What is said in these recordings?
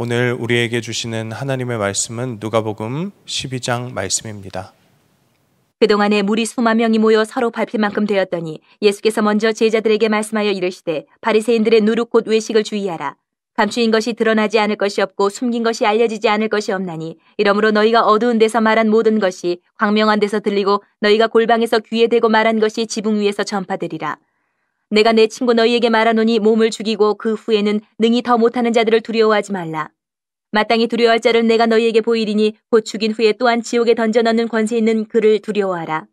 오늘 우리에게 주시는 하나님의 말씀은 누가복음 12장 말씀입니다. 그동안에 무리 수만 명이 모여 서로 밟힐 만큼 되었더니 예수께서 먼저 제자들에게 말씀하여 이르시되 바리새인들의 누룩 곧 외식을 주의하라. 감추인 것이 드러나지 않을 것이 없고 숨긴 것이 알려지지 않을 것이 없나니 이러므로 너희가 어두운 데서 말한 모든 것이 광명한 데서 들리고 너희가 골방에서 귀에 대고 말한 것이 지붕 위에서 전파되리라. 내가 내 친구 너희에게 말하노니 몸을 죽이고 그 후에는 능히 더 못하는 자들을 두려워하지 말라. 마땅히 두려워할 자를 내가 너희에게 보이리니 곧 죽인 후에 또한 지옥에 던져 넣는 권세 있는 그를 두려워하라.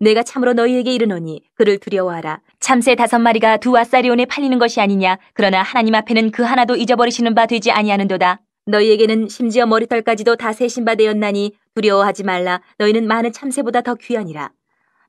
내가 참으로 너희에게 이르노니 그를 두려워하라. 참새 다섯 마리가 두 아사리온에 팔리는 것이 아니냐. 그러나 하나님 앞에는 그 하나도 잊어버리시는 바 되지 아니하는도다. 너희에게는 심지어 머리털까지도 다 세신 바 되었나니 두려워하지 말라. 너희는 많은 참새보다 더 귀하니라.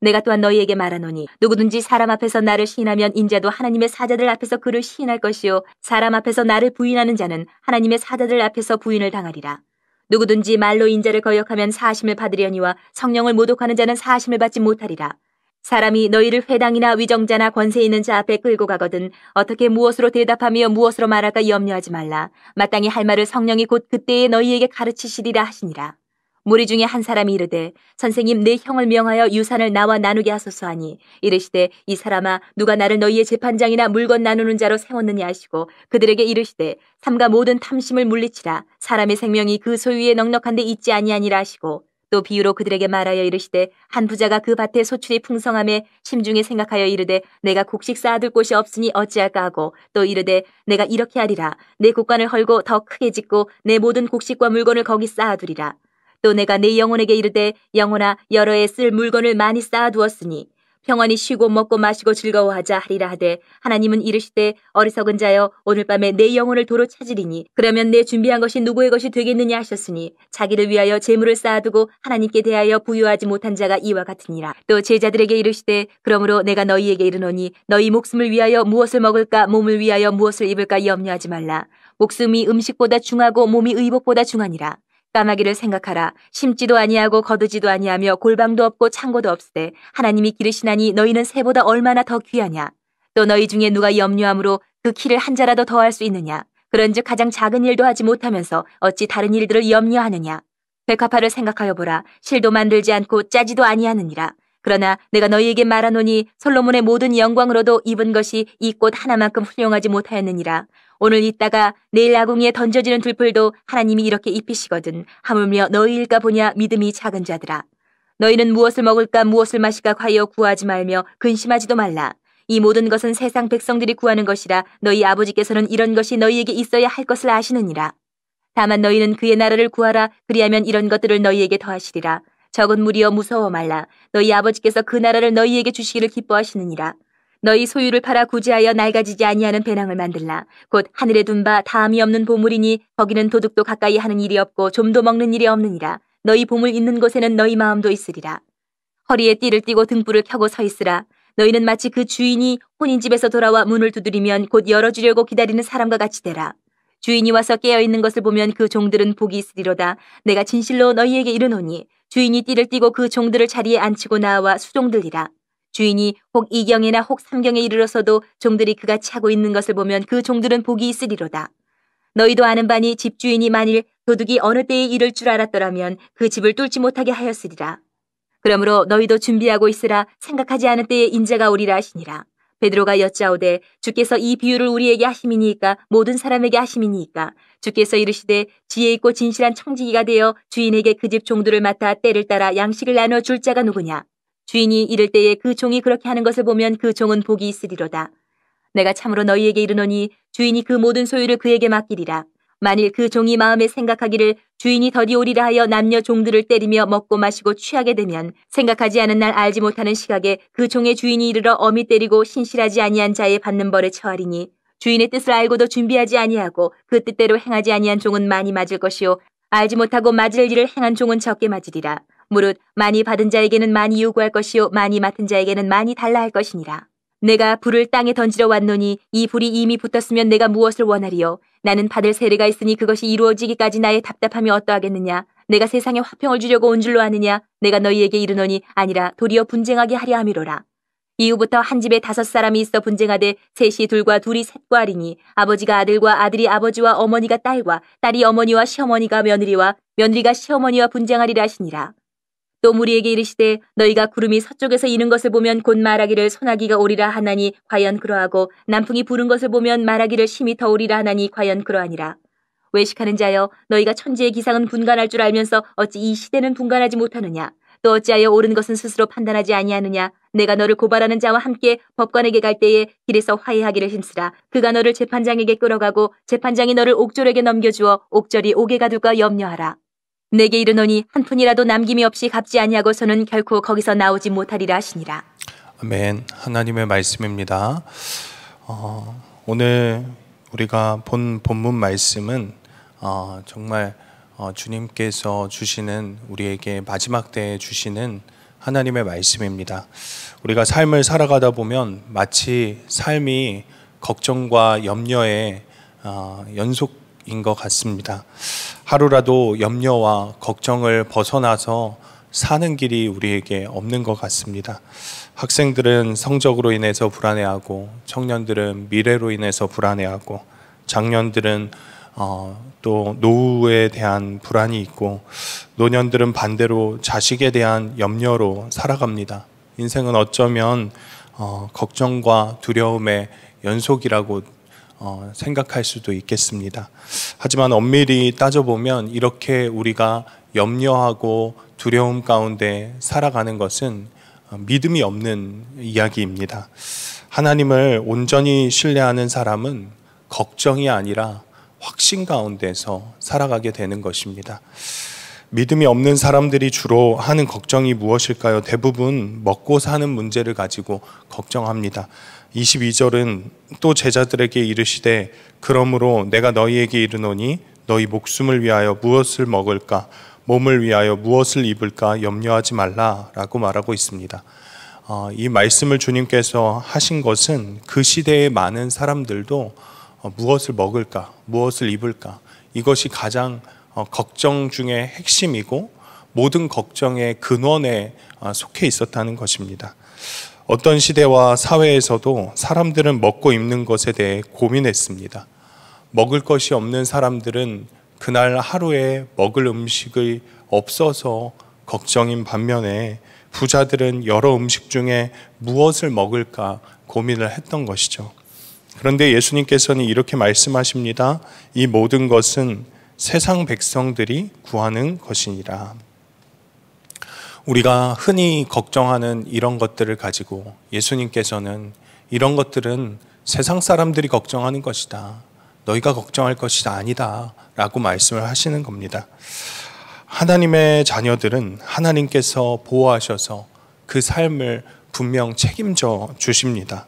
내가 또한 너희에게 말하노니 누구든지 사람 앞에서 나를 시인하면 인자도 하나님의 사자들 앞에서 그를 시인할 것이요 사람 앞에서 나를 부인하는 자는 하나님의 사자들 앞에서 부인을 당하리라. 누구든지 말로 인자를 거역하면 사심을 받으려니와 성령을 모독하는 자는 사심을 받지 못하리라. 사람이 너희를 회당이나 위정자나 권세 있는 자 앞에 끌고 가거든 어떻게 무엇으로 대답하며 무엇으로 말할까 염려하지 말라. 마땅히 할 말을 성령이 곧 그때에 너희에게 가르치시리라 하시니라. 무리 중에 한 사람이 이르되 선생님 내 네 형을 명하여 유산을 나와 나누게 하소서 하니 이르시되 이 사람아 누가 나를 너희의 재판장이나 물건 나누는 자로 세웠느냐 하시고 그들에게 이르시되 삼가 모든 탐심을 물리치라 사람의 생명이 그 소유에 넉넉한데 있지 아니하니라 하시고 또 비유로 그들에게 말하여 이르시되 한 부자가 그 밭에 소출이 풍성함에 심중에 생각하여 이르되 내가 곡식 쌓아둘 곳이 없으니 어찌할까 하고 또 이르되 내가 이렇게 하리라 내 곡간을 헐고 더 크게 짓고 내 모든 곡식과 물건을 거기 쌓아두리라 또 내가 내 영혼에게 이르되 영혼아 여러 해쓸 물건을 많이 쌓아두었으니 평안히 쉬고 먹고 마시고 즐거워하자 하리라 하되 하나님은 이르시되 어리석은 자여 오늘 밤에 내 영혼을 도로 찾으리니 그러면 내 준비한 것이 누구의 것이 되겠느냐 하셨으니 자기를 위하여 재물을 쌓아두고 하나님께 대하여 부유하지 못한 자가 이와 같으니라 또 제자들에게 이르시되 그러므로 내가 너희에게 이르노니 너희 목숨을 위하여 무엇을 먹을까 몸을 위하여 무엇을 입을까 염려하지 말라 목숨이 음식보다 중하고 몸이 의복보다 중하니라 까마귀를 생각하라 심지도 아니하고 거두지도 아니하며 골방도 없고 창고도 없으되 하나님이 기르시나니 너희는 새보다 얼마나 더 귀하냐 또 너희 중에 누가 염려함으로 그 키를 한 자라도 더할 수 있느냐 그런즉 가장 작은 일도 하지 못하면서 어찌 다른 일들을 염려하느냐 백화파를 생각하여 보라 실도 만들지 않고 짜지도 아니하느니라 그러나 내가 너희에게 말하노니 솔로몬의 모든 영광으로도 입은 것이 이 꽃 하나만큼 훌륭하지 못하였느니라 오늘 있다가 내일 아궁이에 던져지는 들풀도 하나님이 이렇게 입히시거든 하물며 너희일까 보냐 믿음이 작은 자들아 너희는 무엇을 먹을까 무엇을 마실까 과여 구하지 말며 근심하지도 말라 이 모든 것은 세상 백성들이 구하는 것이라 너희 아버지께서는 이런 것이 너희에게 있어야 할 것을 아시느니라 다만 너희는 그의 나라를 구하라 그리하면 이런 것들을 너희에게 더하시리라 적은 무리여 무서워 말라 너희 아버지께서 그 나라를 너희에게 주시기를 기뻐하시느니라 너희 소유를 팔아 구제하여 낡아지지 아니하는 배낭을 만들라. 곧 하늘에 둔 바 다음이 없는 보물이니 거기는 도둑도 가까이 하는 일이 없고 좀도 먹는 일이 없느니라. 너희 보물 있는 곳에는 너희 마음도 있으리라. 허리에 띠를 띠고 등불을 켜고 서 있으라. 너희는 마치 그 주인이 혼인집에서 돌아와 문을 두드리면 곧 열어주려고 기다리는 사람과 같이 되라. 주인이 와서 깨어있는 것을 보면 그 종들은 복이 있으리로다. 내가 진실로 너희에게 이르노니 주인이 띠를 띠고 그 종들을 자리에 앉히고 나와 수종들이라. 주인이 혹 이경이나혹 삼경에 이르러서도 종들이 그같이 하고 있는 것을 보면 그 종들은 복이 있으리로다. 너희도 아는 바니 집주인이 만일 도둑이 어느 때에 이를 줄 알았더라면 그 집을 뚫지 못하게 하였으리라. 그러므로 너희도 준비하고 있으라 생각하지 않은 때에 인자가 오리라 하시니라. 베드로가 여짜오되 주께서 이 비유를 우리에게 하심이니까 모든 사람에게 하심이니까 주께서 이르시되 지혜 있고 진실한 청지기가 되어 주인에게 그 집 종들을 맡아 때를 따라 양식을 나눠 줄 자가 누구냐 주인이 이럴 때에 그 종이 그렇게 하는 것을 보면 그 종은 복이 있으리로다. 내가 참으로 너희에게 이르노니 주인이 그 모든 소유를 그에게 맡기리라. 만일 그 종이 마음에 생각하기를 주인이 더디 오리라 하여 남녀 종들을 때리며 먹고 마시고 취하게 되면 생각하지 않은 날 알지 못하는 시각에 그 종의 주인이 이르러 어미 때리고 신실하지 아니한 자에 받는 벌에 처하리니 주인의 뜻을 알고도 준비하지 아니하고 그 뜻대로 행하지 아니한 종은 많이 맞을 것이요 알지 못하고 맞을 일을 행한 종은 적게 맞으리라. 무릇 많이 받은 자에게는 많이 요구할 것이요 많이 맡은 자에게는 많이 달라 할 것이니라. 내가 불을 땅에 던지러 왔노니 이 불이 이미 붙었으면 내가 무엇을 원하리요 나는 받을 세례가 있으니 그것이 이루어지기까지 나의 답답함이 어떠하겠느냐 내가 세상에 화평을 주려고 온 줄로 아느냐 내가 너희에게 이르노니 아니라 도리어 분쟁하게 하려 함이로라 이후부터 한 집에 다섯 사람이 있어 분쟁하되 셋이 둘과 둘이 셋과 하리니 아버지가 아들과 아들이 아버지와 어머니가 딸과 딸이 어머니와 시어머니가 며느리와 며느리가 시어머니와 분쟁하리라 하시니라. 또 무리에게 이르시되 너희가 구름이 서쪽에서 이는 것을 보면 곧 말하기를 소나기가 오리라 하나니 과연 그러하고 남풍이 부는 것을 보면 말하기를 심히 더오리라 하나니 과연 그러하니라. 외식하는 자여 너희가 천지의 기상은 분간할 줄 알면서 어찌 이 시대는 분간하지 못하느냐. 또 어찌하여 옳은 것은 스스로 판단하지 아니하느냐. 내가 너를 고발하는 자와 함께 법관에게 갈 때에 길에서 화해하기를 힘쓰라. 그가 너를 재판장에게 끌어가고 재판장이 너를 옥졸에게 넘겨주어 옥절이 옥에 가둘까 염려하라. 내게 이르노니 한 푼이라도 남김이 없이 갚지 아니하고서는 결코 거기서 나오지 못하리라 하시니라. 아멘. 하나님의 말씀입니다. 어, 오늘 우리가 본 본문 말씀은 어, 정말 어, 주님께서 주시는 우리에게 마지막 때에 주시는 하나님의 말씀입니다. 우리가 삶을 살아가다 보면 마치 삶이 걱정과 염려의 어, 연속 것 같습니다. 하루라도 염려와 걱정을 벗어나서 사는 길이 우리에게 없는 것 같습니다. 학생들은 성적으로 인해서 불안해하고 청년들은 미래로 인해서 불안해하고 장년들은 어, 또 노후에 대한 불안이 있고 노년들은 반대로 자식에 대한 염려로 살아갑니다. 인생은 어쩌면 어, 걱정과 두려움의 연속이라고 어, 생각할 수도 있겠습니다. 하지만 엄밀히 따져보면 이렇게 우리가 염려하고 두려움 가운데 살아가는 것은 어, 믿음이 없는 이야기입니다. 하나님을 온전히 신뢰하는 사람은 걱정이 아니라 확신 가운데서 살아가게 되는 것입니다. 믿음이 없는 사람들이 주로 하는 걱정이 무엇일까요? 대부분 먹고 사는 문제를 가지고 걱정합니다. 22절은 또 제자들에게 이르시되 그러므로 내가 너희에게 이르노니 너희 목숨을 위하여 무엇을 먹을까 몸을 위하여 무엇을 입을까 염려하지 말라라고 말하고 있습니다. 어, 이 말씀을 주님께서 하신 것은 그 시대의 많은 사람들도 어, 무엇을 먹을까, 무엇을 입을까 이것이 가장 어, 걱정 중에 핵심이고 모든 걱정의 근원에 어, 속해 있었다는 것입니다. 어떤 시대와 사회에서도 사람들은 먹고 입는 것에 대해 고민했습니다. 먹을 것이 없는 사람들은 그날 하루에 먹을 음식이 없어서 걱정인 반면에 부자들은 여러 음식 중에 무엇을 먹을까 고민을 했던 것이죠. 그런데 예수님께서는 이렇게 말씀하십니다. 이 모든 것은 세상 백성들이 구하는 것이니라. 우리가 흔히 걱정하는 이런 것들을 가지고 예수님께서는 이런 것들은 세상 사람들이 걱정하는 것이다. 너희가 걱정할 것이 아니다. 라고 말씀을 하시는 겁니다. 하나님의 자녀들은 하나님께서 보호하셔서 그 삶을 분명 책임져 주십니다.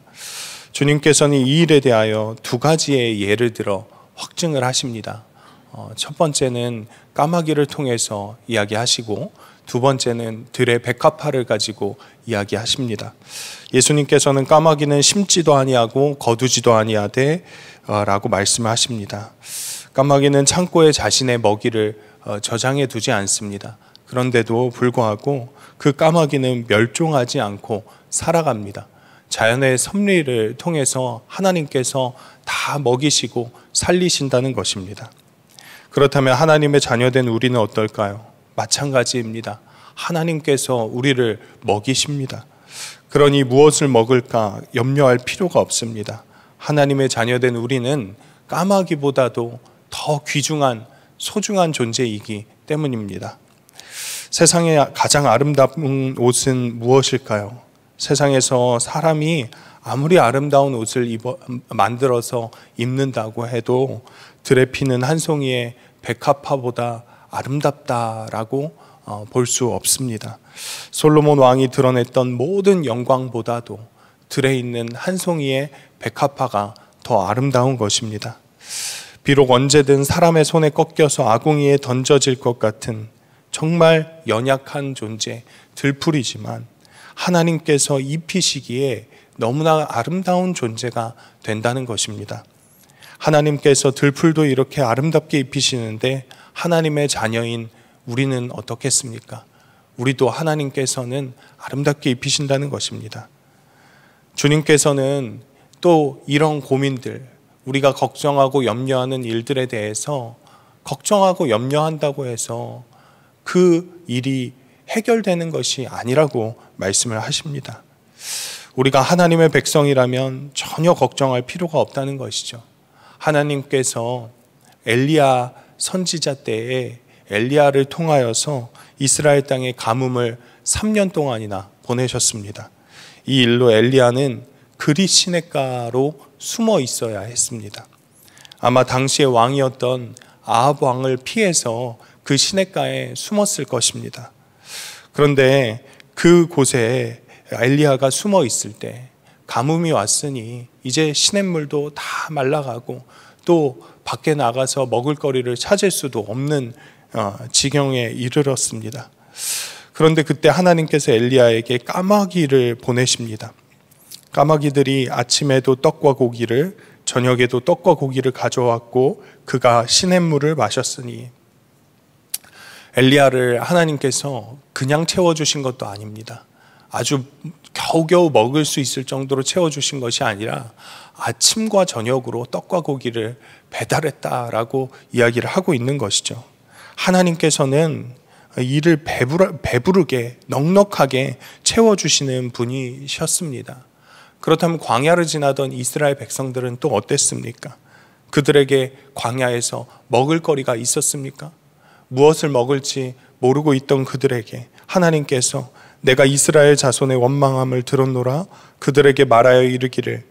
주님께서는 이 일에 대하여 두 가지의 예를 들어 확증을 하십니다. 어, 첫 번째는 까마귀를 통해서 이야기하시고 두 번째는 들의 백합화를 가지고 이야기하십니다. 예수님께서는 까마귀는 심지도 아니하고 거두지도 아니하되 어, 라고 말씀하십니다. 을 까마귀는 창고에 자신의 먹이를 어, 저장해 두지 않습니다. 그런데도 불구하고 그 까마귀는 멸종하지 않고 살아갑니다. 자연의 섭리를 통해서 하나님께서 다 먹이시고 살리신다는 것입니다. 그렇다면 하나님의 자녀된 우리는 어떨까요? 마찬가지입니다. 하나님께서 우리를 먹이십니다. 그러니 무엇을 먹을까 염려할 필요가 없습니다. 하나님의 자녀된 우리는 까마귀보다도 더 귀중한 소중한 존재이기 때문입니다. 세상에 가장 아름다운 옷은 무엇일까요? 세상에서 사람이 아무리 아름다운 옷을 입어, 만들어서 입는다고 해도 드레피는 한 송이의 백합화보다 아름답다라고 어, 볼수 없습니다. 솔로몬 왕이 드러냈던 모든 영광보다도 들에 있는 한 송이의 백합화가 더 아름다운 것입니다. 비록 언제든 사람의 손에 꺾여서 아궁이에 던져질 것 같은 정말 연약한 존재, 들풀이지만 하나님께서 입히시기에 너무나 아름다운 존재가 된다는 것입니다. 하나님께서 들풀도 이렇게 아름답게 입히시는데 하나님의 자녀인 우리는 어떻겠습니까? 우리도 하나님께서는 아름답게 입히신다는 것입니다. 주님께서는 또 이런 고민들, 우리가 걱정하고 염려하는 일들에 대해서 걱정하고 염려한다고 해서 그 일이 해결되는 것이 아니라고 말씀을 하십니다. 우리가 하나님의 백성이라면 전혀 걱정할 필요가 없다는 것이죠. 하나님께서 엘리야 선지자 때에 엘리야를 통하여서 이스라엘 땅의 가뭄을 3년 동안이나 보내셨습니다. 이 일로 엘리야는 그리 시냇가로 숨어 있어야 했습니다. 아마 당시의 왕이었던 아합 왕을 피해서 그 시냇가에 숨었을 것입니다. 그런데 그곳에 엘리야가 숨어 있을 때 가뭄이 왔으니 이제 시냇물도 다 말라가고 또 밖에 나가서 먹을거리를 찾을 수도 없는 어, 지경에 이르렀습니다. 그런데 그때 하나님께서 엘리야에게 까마귀를 보내십니다. 까마귀들이 아침에도 떡과 고기를 저녁에도 떡과 고기를 가져왔고 그가 시냇물을 마셨으니 엘리야를 하나님께서 그냥 채워 주신 것도 아닙니다. 아주 겨우겨우 먹을 수 있을 정도로 채워 주신 것이 아니라 아침과 저녁으로 떡과 고기를 배달했다라고 이야기를 하고 있는 것이죠. 하나님께서는 이를 배부르, 게 넉넉하게 채워주시는 분이셨습니다. 그렇다면 광야를 지나던 이스라엘 백성들은 또 어땠습니까? 그들에게 광야에서 먹을거리가 있었습니까? 무엇을 먹을지 모르고 있던 그들에게 하나님께서 내가 이스라엘 자손의 원망함을 들었노라 그들에게 말하여 이르기를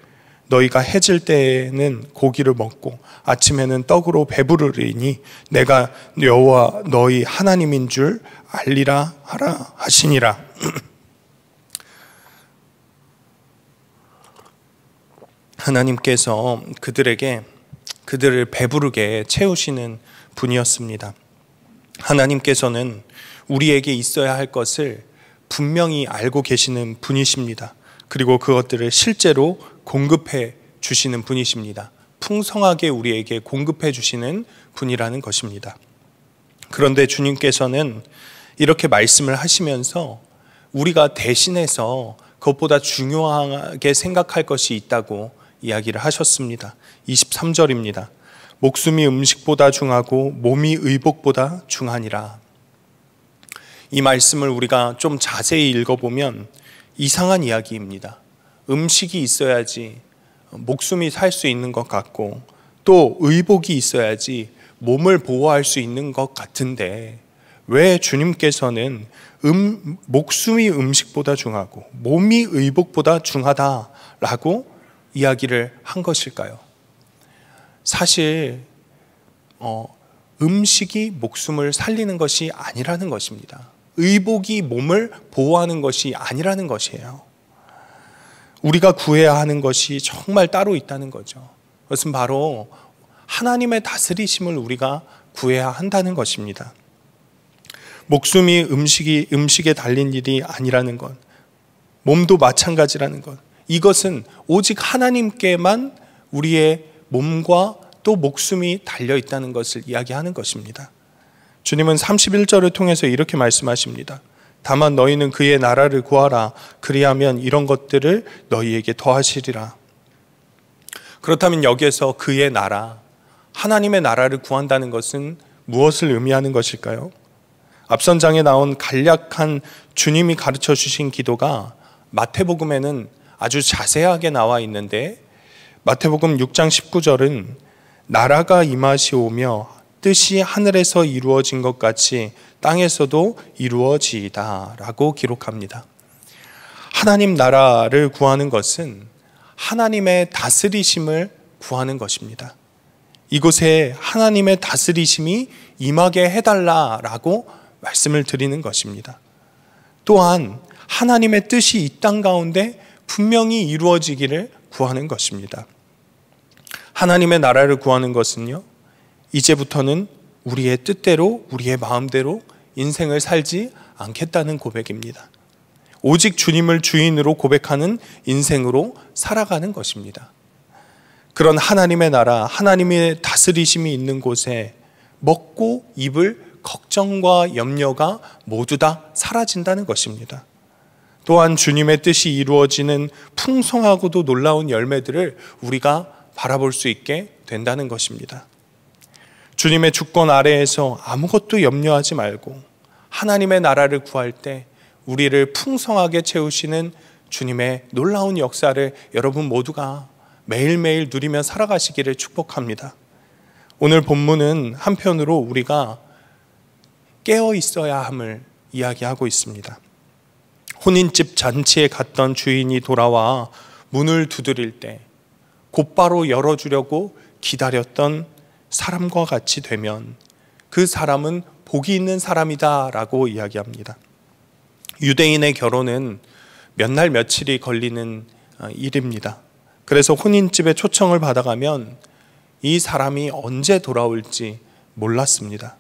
너희가 해질 때에는 고기를 먹고 아침에는 떡으로 배부르리니 내가 여호와 너희 하나님인 줄 알리라 하라 하시니라. 하나님께서 그들에게 그들을 배부르게 채우시는 분이었습니다. 하나님께서는 우리에게 있어야 할 것을 분명히 알고 계시는 분이십니다. 그리고 그것들을 실제로 공급해 주시는 분이십니다. 풍성하게 우리에게 공급해 주시는 분이라는 것입니다. 그런데 주님께서는 이렇게 말씀을 하시면서 우리가 대신해서 그것보다 중요하게 생각할 것이 있다고 이야기를 하셨습니다. 23절입니다. 목숨이 음식보다 중하고 몸이 의복보다 중하니라. 이 말씀을 우리가 좀 자세히 읽어보면 이상한 이야기입니다. 음식이 있어야지 목숨이 살 수 있는 것 같고 또 의복이 있어야지 몸을 보호할 수 있는 것 같은데 왜 주님께서는 음, 목숨이 음식보다 중하고 몸이 의복보다 중하다라고 이야기를 한 것일까요? 사실 어, 음식이 목숨을 살리는 것이 아니라는 것입니다. 의복이 몸을 보호하는 것이 아니라는 것이에요. 우리가 구해야 하는 것이 정말 따로 있다는 거죠. 그것은 바로 하나님의 다스리심을 우리가 구해야 한다는 것입니다. 목숨이 음식이 음식에 달린 일이 아니라는 것, 몸도 마찬가지라는 것. 이것은 오직 하나님께만 우리의 몸과 또 목숨이 달려 있다는 것을 이야기하는 것입니다. 주님은 31절을 통해서 이렇게 말씀하십니다. 다만 너희는 그의 나라를 구하라. 그리하면 이런 것들을 너희에게 더하시리라. 그렇다면 여기에서 그의 나라, 하나님의 나라를 구한다는 것은 무엇을 의미하는 것일까요? 앞선 장에 나온 간략한 주님이 가르쳐 주신 기도가 마태복음에는 아주 자세하게 나와 있는데 마태복음 6장 19절은 나라가 임하시오며 뜻이 하늘에서 이루어진 것 같이 땅에서도 이루어지다라고 기록합니다. 하나님 나라를 구하는 것은 하나님의 다스리심을 구하는 것입니다. 이곳에 하나님의 다스리심이 임하게 해달라라고 말씀을 드리는 것입니다. 또한 하나님의 뜻이 이 땅 가운데 분명히 이루어지기를 구하는 것입니다. 하나님의 나라를 구하는 것은요, 이제부터는 우리의 뜻대로 우리의 마음대로 인생을 살지 않겠다는 고백입니다. 오직 주님을 주인으로 고백하는 인생으로 살아가는 것입니다. 그런 하나님의 나라, 하나님의 다스리심이 있는 곳에 먹고 입을 걱정과 염려가 모두 다 사라진다는 것입니다. 또한 주님의 뜻이 이루어지는 풍성하고도 놀라운 열매들을 우리가 바라볼 수 있게 된다는 것입니다. 주님의 주권 아래에서 아무것도 염려하지 말고 하나님의 나라를 구할 때 우리를 풍성하게 채우시는 주님의 놀라운 역사를 여러분 모두가 매일매일 누리며 살아가시기를 축복합니다. 오늘 본문은 한편으로 우리가 깨어 있어야 함을 이야기하고 있습니다. 혼인집 잔치에 갔던 주인이 돌아와 문을 두드릴 때 곧바로 열어주려고 기다렸던 사람과 같이 되면 그 사람은 복이 있는 사람이다라고 이야기합니다. 유대인의 결혼은 몇 날 며칠이 걸리는 어, 일입니다. 그래서 혼인집에 초청을 받아가면 이 사람이 언제 돌아올지 몰랐습니다.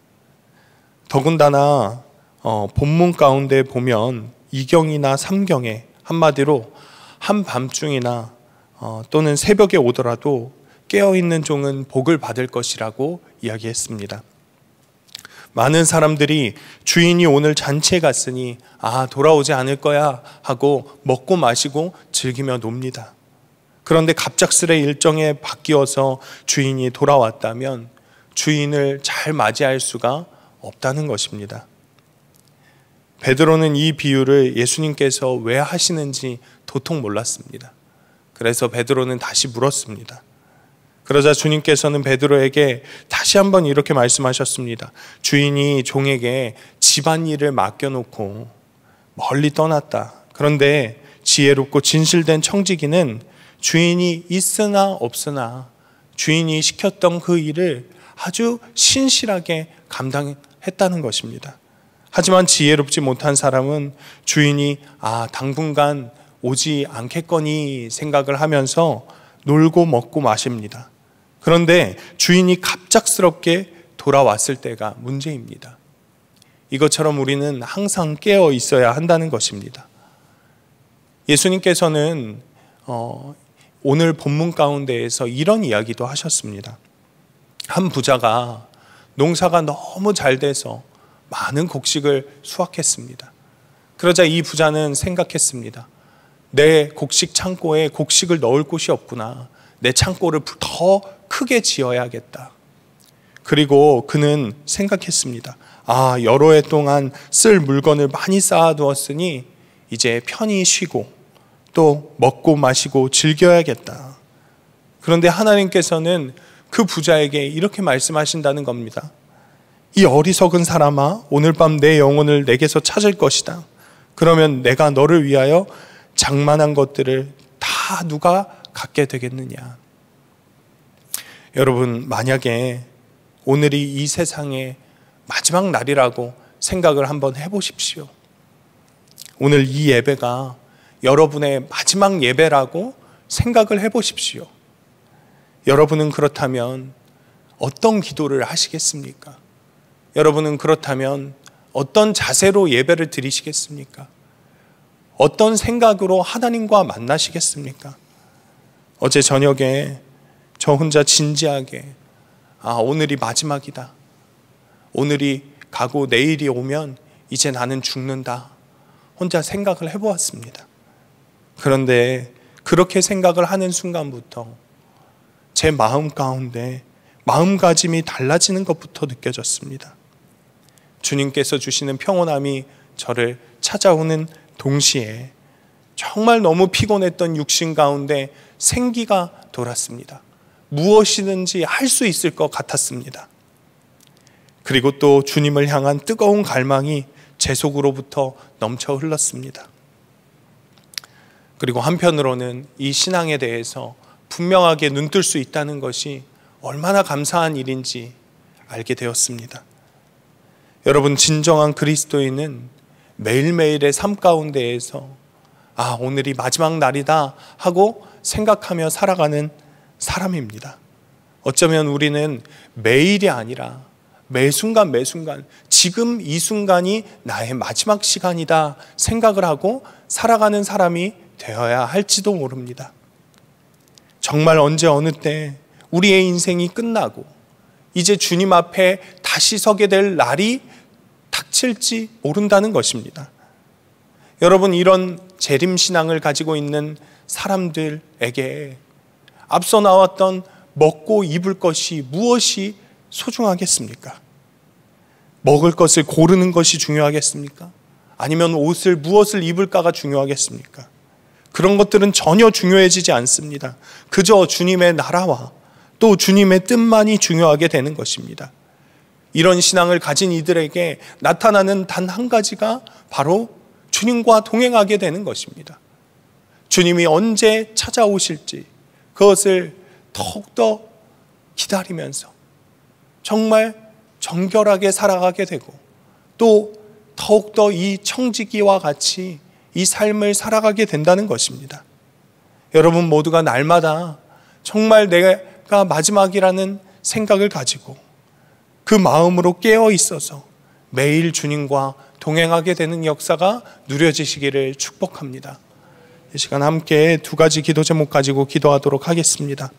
더군다나 어, 본문 가운데 보면 이경이나 삼경에 한마디로 한밤중이나 어, 또는 새벽에 오더라도 깨어있는 종은 복을 받을 것이라고 이야기했습니다. 많은 사람들이 주인이 오늘 잔치에 갔으니 아, 돌아오지 않을 거야 하고 먹고 마시고 즐기며 놉니다. 그런데 갑작스레 일정에 바뀌어서 주인이 돌아왔다면 주인을 잘 맞이할 수가 없다는 것입니다. 베드로는 이 비유를 예수님께서 왜 하시는지 도통 몰랐습니다. 그래서 베드로는 다시 물었습니다. 그러자 주님께서는 베드로에게 다시 한번 이렇게 말씀하셨습니다. 주인이 종에게 집안일을 맡겨놓고 멀리 떠났다. 그런데 지혜롭고 진실된 청지기는 주인이 있으나 없으나 주인이 시켰던 그 일을 아주 신실하게 감당했다는 것입니다. 하지만 지혜롭지 못한 사람은 주인이 아, 당분간 오지 않겠거니 생각을 하면서 놀고 먹고 마십니다. 그런데 주인이 갑작스럽게 돌아왔을 때가 문제입니다. 이것처럼 우리는 항상 깨어 있어야 한다는 것입니다. 예수님께서는 어, 오늘 본문 가운데에서 이런 이야기도 하셨습니다. 한 부자가 농사가 너무 잘 돼서 많은 곡식을 수확했습니다. 그러자 이 부자는 생각했습니다. 내 곡식 창고에 곡식을 넣을 곳이 없구나. 내 창고를 더 크게 지어야겠다. 그리고 그는 생각했습니다. 아, 여러 해 동안 쓸 물건을 많이 쌓아두었으니 이제 편히 쉬고 또 먹고 마시고 즐겨야겠다. 그런데 하나님께서는 그 부자에게 이렇게 말씀하신다는 겁니다. 이 어리석은 사람아, 오늘 밤 내 영혼을 내게서 찾을 것이다. 그러면 내가 너를 위하여 장만한 것들을 다 누가 갖게 되겠느냐. 여러분, 만약에 오늘이 이 세상의 마지막 날이라고 생각을 한번 해보십시오. 오늘 이 예배가 여러분의 마지막 예배라고 생각을 해보십시오. 여러분은 그렇다면 어떤 기도를 하시겠습니까? 여러분은 그렇다면 어떤 자세로 예배를 드리시겠습니까? 어떤 생각으로 하나님과 만나시겠습니까? 어제 저녁에 저 혼자 진지하게 아, 오늘이 마지막이다. 오늘이 가고 내일이 오면 이제 나는 죽는다. 혼자 생각을 해보았습니다. 그런데 그렇게 생각을 하는 순간부터 제 마음 가운데 마음가짐이 달라지는 것부터 느껴졌습니다. 주님께서 주시는 평온함이 저를 찾아오는 동시에 정말 너무 피곤했던 육신 가운데 생기가 돌았습니다. 무엇이든지 할 수 있을 것 같았습니다. 그리고 또 주님을 향한 뜨거운 갈망이 제 속으로부터 넘쳐 흘렀습니다. 그리고 한편으로는 이 신앙에 대해서 분명하게 눈뜰 수 있다는 것이 얼마나 감사한 일인지 알게 되었습니다. 여러분, 진정한 그리스도인은 매일매일의 삶 가운데에서 아, 오늘이 마지막 날이다 하고 생각하며 살아가는 사람입니다. 어쩌면 우리는 매일이 아니라 매 순간 매 순간 지금 이 순간이 나의 마지막 시간이다 생각을 하고 살아가는 사람이 되어야 할지도 모릅니다. 정말 언제 어느 때 우리의 인생이 끝나고 이제 주님 앞에 다시 서게 될 날이 닥칠지 모른다는 것입니다. 여러분 이런 재림 신앙을 가지고 있는 사람들에게 앞서 나왔던 먹고 입을 것이 무엇이 소중하겠습니까? 먹을 것을 고르는 것이 중요하겠습니까? 아니면 옷을 무엇을 입을까가 중요하겠습니까? 그런 것들은 전혀 중요해지지 않습니다. 그저 주님의 나라와 또 주님의 뜻만이 중요하게 되는 것입니다. 이런 신앙을 가진 이들에게 나타나는 단 한 가지가 바로 주님과 동행하게 되는 것입니다. 주님이 언제 찾아오실지 그것을 더욱더 기다리면서 정말 정결하게 살아가게 되고 또 더욱더 이 청지기와 같이 이 삶을 살아가게 된다는 것입니다. 여러분 모두가 날마다 정말 내가 마지막이라는 생각을 가지고 그 마음으로 깨어 있어서 매일 주님과 동행하게 되는 역사가 누려지시기를 축복합니다. 이 시간 함께 두 가지 기도 제목 가지고 기도하도록 하겠습니다.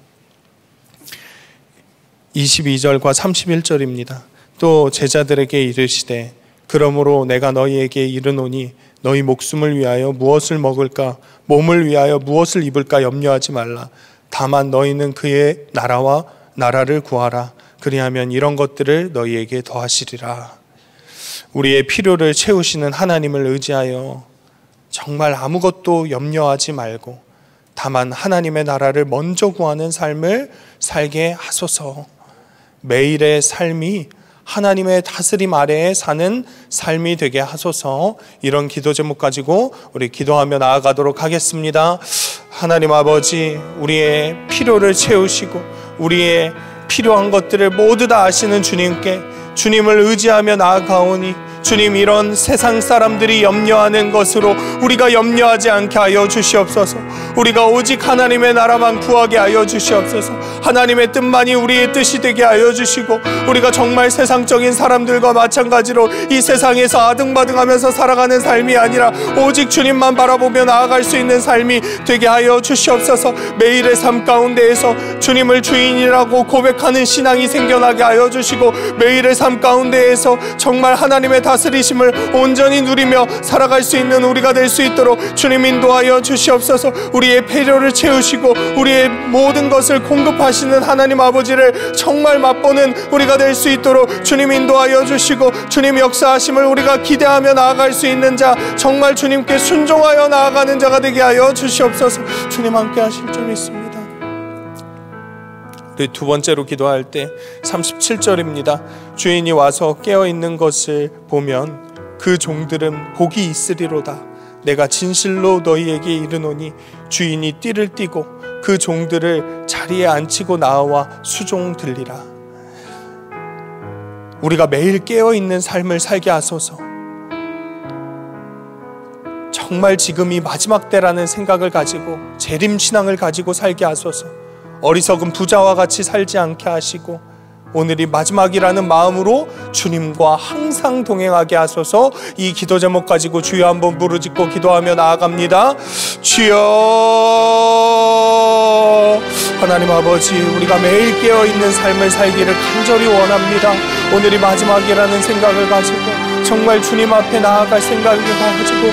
22절과 31절입니다. 또 제자들에게 이르시되 그러므로 내가 너희에게 이르노니 너희 목숨을 위하여 무엇을 먹을까 몸을 위하여 무엇을 입을까 염려하지 말라 다만 너희는 그의 나라와 나라를 구하라 그리하면 이런 것들을 너희에게 더하시리라 우리의 필요를 채우시는 하나님을 의지하여 정말 아무것도 염려하지 말고 다만 하나님의 나라를 먼저 구하는 삶을 살게 하소서. 매일의 삶이 하나님의 다스림 아래에 사는 삶이 되게 하소서 이런 기도 제목 가지고 우리 기도하며 나아가도록 하겠습니다. 하나님 아버지, 우리의 필요를 채우시고 우리의 필요한 것들을 모두 다 아시는 주님께 주님을 의지하며 나아가오니 주님 이런 세상 사람들이 염려하는 것으로 우리가 염려하지 않게 하여 주시옵소서. 우리가 오직 하나님의 나라만 구하게 하여 주시옵소서. 하나님의 뜻만이 우리의 뜻이 되게 하여 주시고 우리가 정말 세상적인 사람들과 마찬가지로 이 세상에서 아등바등하면서 살아가는 삶이 아니라 오직 주님만 바라보며 나아갈 수 있는 삶이 되게 하여 주시옵소서. 매일의 삶 가운데에서 주님을 주인이라고 고백하는 신앙이 생겨나게 하여 주시고 매일의 삶삶 가운데에서 정말 하나님의 다스리심을 온전히 누리며 살아갈 수 있는 우리가 될 수 있도록 주님 인도하여 주시옵소서 우리의 필요를 채우시고 우리의 모든 것을 공급하시는 하나님 아버지를 정말 맛보는 우리가 될 수 있도록 주님 인도하여 주시고 주님 역사하심을 우리가 기대하며 나아갈 수 있는 자 정말 주님께 순종하여 나아가는 자가 되게 하여 주시옵소서 주님 함께 하실 줄 믿습니다. 네, 두 번째로 기도할 때 37절입니다. 주인이 와서 깨어 있는 것을 보면 그 종들은 복이 있으리로다. 내가 진실로 너희에게 이르노니 주인이 띠를 띠고 그 종들을 자리에 앉히고 나와 수종 들리라. 우리가 매일 깨어 있는 삶을 살게 하소서. 정말 지금이 마지막 때라는 생각을 가지고 재림 신앙을 가지고 살게 하소서. 어리석은 부자와 같이 살지 않게 하시고 오늘이 마지막이라는 마음으로 주님과 항상 동행하게 하소서 이 기도 제목 가지고 주여 한번 부르짖고 기도하며 나아갑니다. 주여 하나님 아버지 우리가 매일 깨어있는 삶을 살기를 간절히 원합니다. 오늘이 마지막이라는 생각을 가지고 정말 주님 앞에 나아갈 생각을 가지고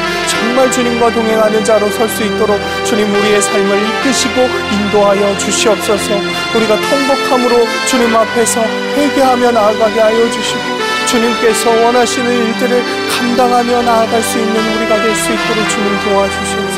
정말 주님과 동행하는 자로 설 수 있도록 주님 우리의 삶을 이끄시고 인도하여 주시옵소서 우리가 통곡함으로 주님 앞에서 회개하며 나아가게 하여 주시고 주님께서 원하시는 일들을 감당하며 나아갈 수 있는 우리가 될 수 있도록 주님 도와주시옵소서